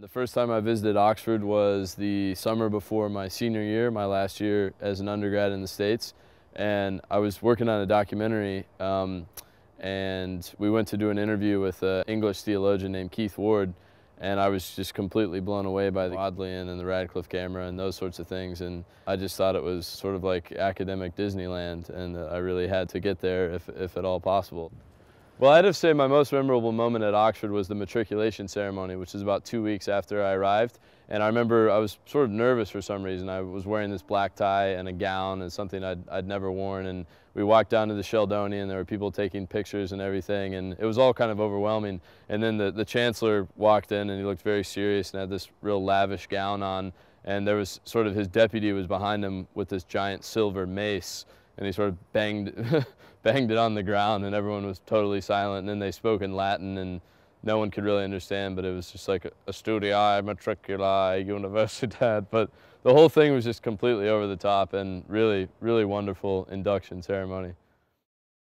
the first time I visited Oxford was the summer before my senior year, my last year as an undergrad in the States. And I was working on a documentary um, and we went to do an interview with an English theologian named Keith Ward and I was just completely blown away by the Bodleian and the Radcliffe camera and those sorts of things and I just thought it was sort of like academic Disneyland and I really had to get there if, if at all possible. Well, I'd have say my most memorable moment at Oxford was the matriculation ceremony, which was about two weeks after I arrived. And I remember I was sort of nervous for some reason. I was wearing this black tie and a gown and something I'd, I'd never worn. And we walked down to the Sheldonian, and there were people taking pictures and everything. And it was all kind of overwhelming. And then the, the chancellor walked in and he looked very serious and had this real lavish gown on. And there was sort of his deputy was behind him with this giant silver mace and he sort of banged, banged it on the ground and everyone was totally silent. And then they spoke in Latin and no one could really understand, but it was just like a studia, matriculi Universidad. But the whole thing was just completely over the top and really, really wonderful induction ceremony.